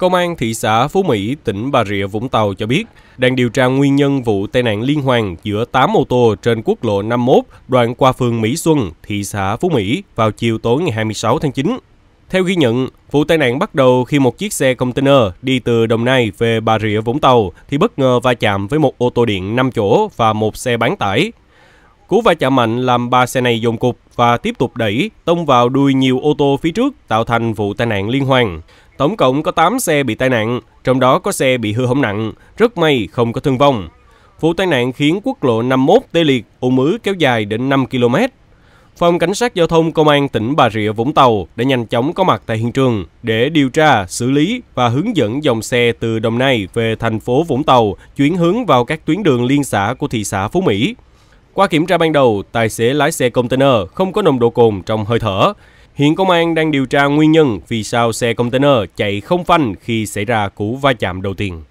Công an thị xã Phú Mỹ, tỉnh Bà Rịa, Vũng Tàu cho biết đang điều tra nguyên nhân vụ tai nạn liên hoàn giữa 8 ô tô trên quốc lộ 51 đoạn qua phường Mỹ Xuân, thị xã Phú Mỹ vào chiều tối ngày 26 tháng 9. Theo ghi nhận, vụ tai nạn bắt đầu khi một chiếc xe container đi từ Đồng Nai về Bà Rịa Vũng Tàu thì bất ngờ va chạm với một ô tô điện 5 chỗ và một xe bán tải. Cú va chạm mạnh làm ba xe này dồn cục và tiếp tục đẩy, tông vào đuôi nhiều ô tô phía trước, tạo thành vụ tai nạn liên hoàn. Tổng cộng có 8 xe bị tai nạn, trong đó có xe bị hư hỏng nặng, rất may không có thương vong. Vụ tai nạn khiến quốc lộ 51 tê liệt, ùn ứ kéo dài đến 5 km. Phòng Cảnh sát Giao thông Công an tỉnh Bà Rịa Vũng Tàu đã nhanh chóng có mặt tại hiện trường để điều tra, xử lý và hướng dẫn dòng xe từ Đồng Nai về thành phố Vũng Tàu chuyển hướng vào các tuyến đường liên xã của thị xã Phú Mỹ. Qua kiểm tra ban đầu, tài xế lái xe container không có nồng độ cồn trong hơi thở. Hiện công an đang điều tra nguyên nhân vì sao xe container chạy không phanh khi xảy ra cú va chạm đầu tiên.